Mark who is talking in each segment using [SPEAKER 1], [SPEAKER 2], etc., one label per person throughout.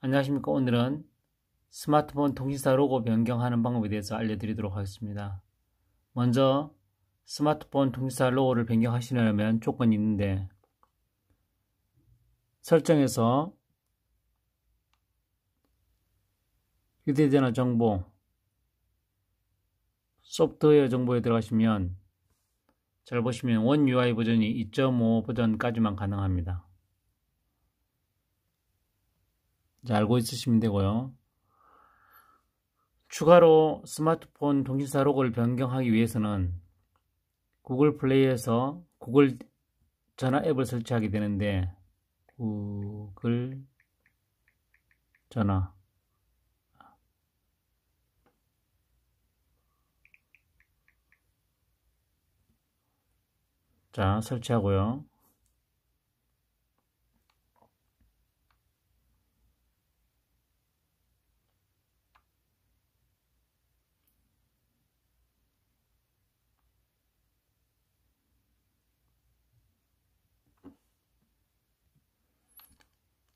[SPEAKER 1] 안녕하십니까 오늘은 스마트폰 통신사 로고 변경하는 방법에 대해서 알려드리도록 하겠습니다 먼저 스마트폰 통신사 로고를 변경하시려면 조건이 있는데 설정에서 휴대전화 정보 소프트웨어 정보에 들어가시면 잘 보시면 원 UI 버전이 2.5 버전까지만 가능합니다 이제 알고 있으시면 되고요. 추가로 스마트폰 통신사 로그를 변경하기 위해서는 구글 플레이에서 구글 전화 앱을 설치하게 되는데 구글 전화 자 설치하고요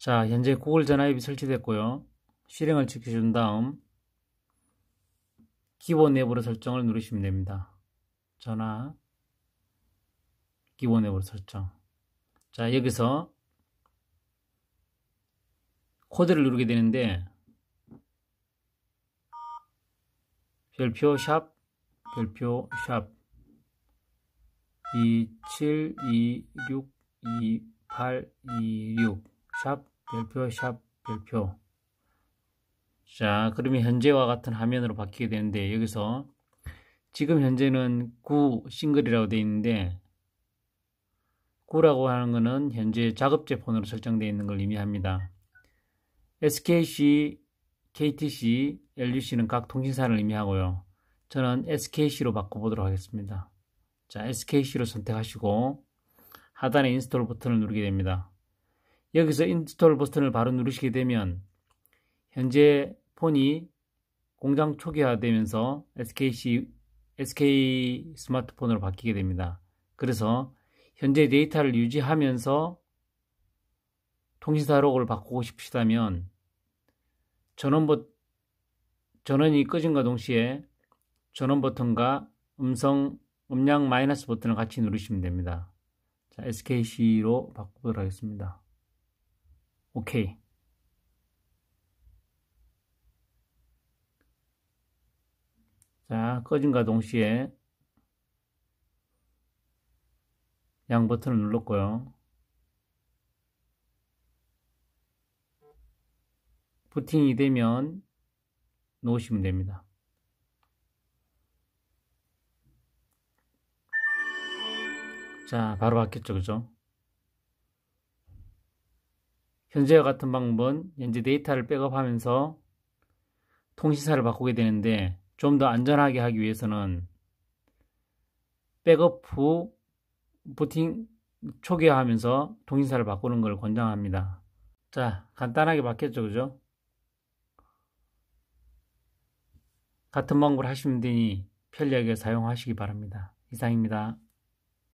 [SPEAKER 1] 자, 현재 구글 전화앱이 설치됐고요. 실행을 지켜준 다음 기본 앱으로 설정을 누르시면 됩니다. 전화 기본 앱으로 설정 자 여기서 코드를 누르게 되는데 별표 샵 별표 샵27262826샵 별표 샵 별표 자 그러면 현재와 같은 화면으로 바뀌게 되는데 여기서 지금 현재는 9 싱글이라고 되어 있는데 9라고 하는 것은 현재 작업제 폰으로 설정되어 있는 걸 의미합니다. SKC, KTC, LUC는 각 통신사를 의미하고요. 저는 SKC로 바꿔보도록 하겠습니다. 자, SKC로 선택하시고 하단에 인스톨 버튼을 누르게 됩니다. 여기서 인스톨 버튼을 바로 누르시게 되면 현재 폰이 공장 초기화되면서 SKC, SK 스마트폰으로 바뀌게 됩니다. 그래서 현재 데이터를 유지하면서 통신사 로그를 바꾸고 싶으시다면 전원 버, 전원이 꺼진과 동시에 전원 버튼과 음성 음량 마이너스 버튼을 같이 누르시면 됩니다. 자, SKC로 바꾸도록 하겠습니다. 오케이. 자, 꺼진과 동시에 양 버튼을 눌렀고요. 부팅이 되면 놓으시면 됩니다. 자, 바로 바뀌었죠, 그죠? 현재와 같은 방법은 현재 데이터를 백업하면서 통신사를 바꾸게 되는데 좀 더 안전하게 하기 위해서는 백업 후 부팅 초기화하면서 통신사를 바꾸는 걸 권장합니다. 자, 간단하게 바뀌었죠, 그죠? 같은 방법을 하시면 되니 편리하게 사용하시기 바랍니다. 이상입니다.